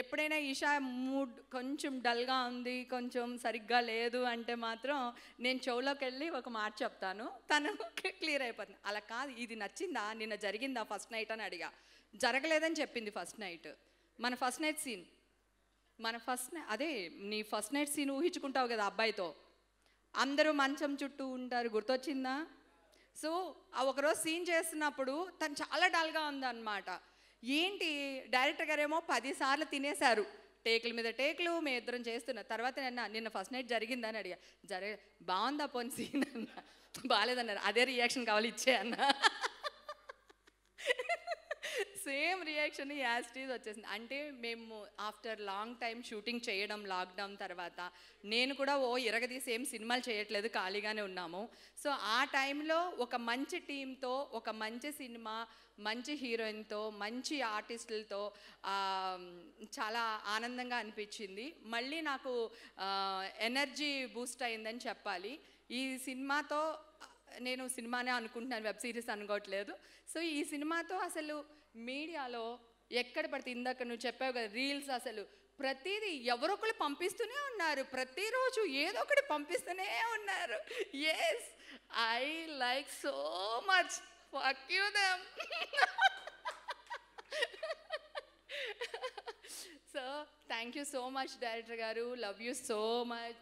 ఎప్పుడైనా ఈషా మూడ్ కొంచెం డల్గా ఉంది కొంచెం సరిగ్గా లేదు అంటే మాత్రం నేను చెవులోకి వెళ్ళి ఒక మాట చెప్తాను తను క్లియర్ అయిపోతుంది అలా కాదు ఇది నచ్చిందా నిన్న జరిగిందా ఫస్ట్ నైట్ అని అడిగా జరగలేదని చెప్పింది ఫస్ట్ నైట్ మన ఫస్ట్ నైట్ సీన్ మన ఫస్ట్ అదే నీ ఫస్ట్ నైట్ సీన్ ఊహించుకుంటావు కదా అబ్బాయితో అందరూ మంచం చుట్టూ ఉంటారు గుర్తొచ్చిందా సో ఆ ఒకరోజు సీన్ చేస్తున్నప్పుడు తను చాలా డల్గా ఉందన్నమాట ఏంటి డైరెక్టర్ గారేమో పదిసార్లు తినేశారు టేకుల మీద టేకులు మేము ఇద్దరం చేస్తున్నా తర్వాత నిన్న నిన్న ఫస్ట్ నైట్ జరిగిందని అడిగా జరిగే బాగుందా పోని సీన్ అన్న బాగాలేదన్నారు అదే రియాక్షన్ కావాలి ఇచ్చే అన్నా సేమ్ రియాక్షన్ యాజ్టీజ్ వచ్చేసింది అంటే మేము ఆఫ్టర్ లాంగ్ టైం షూటింగ్ చేయడం లాక్డౌన్ తర్వాత నేను కూడా ఓ ఇరగదీసి ఏం సినిమాలు చేయట్లేదు ఖాళీగానే ఉన్నాము సో ఆ టైంలో ఒక మంచి టీంతో ఒక మంచి సినిమా మంచి హీరోయిన్తో మంచి ఆర్టిస్టులతో చాలా ఆనందంగా అనిపించింది మళ్ళీ నాకు ఎనర్జీ బూస్ట్ అయిందని చెప్పాలి ఈ సినిమాతో నేను సినిమానే అనుకుంటున్నాను వెబ్ సిరీస్ అనుకోవట్లేదు సో ఈ సినిమాతో అసలు మీడియాలో ఎక్కడ పడితే ఇందాక నువ్వు చెప్పావు కదా రీల్స్ అసలు ప్రతిదీ ఎవరొకరు పంపిస్తూనే ఉన్నారు ప్రతిరోజు ఏదో ఒకటి పంపిస్తూనే ఉన్నారు yes I like so much fuck you dumb so thank you so much director గారు లవ్ యూ సో మచ్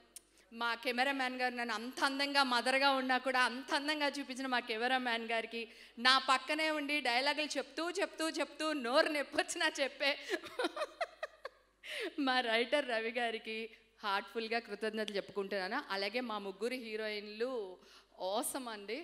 మా కెమెరామ్యాన్ గారు నన్ను అంత అందంగా మదర్గా ఉన్నా కూడా అంత అందంగా చూపించిన మా కెమెరామ్యాన్ గారికి నా పక్కనే ఉండి డైలాగులు చెప్తూ చెప్తూ చెప్తూ నోరు నెప్పొచ్చినా చెప్పే మా రైటర్ రవి గారికి హార్ట్ఫుల్గా కృతజ్ఞతలు చెప్పుకుంటున్నాను అలాగే మా ముగ్గురు హీరోయిన్లు ఓసం అండి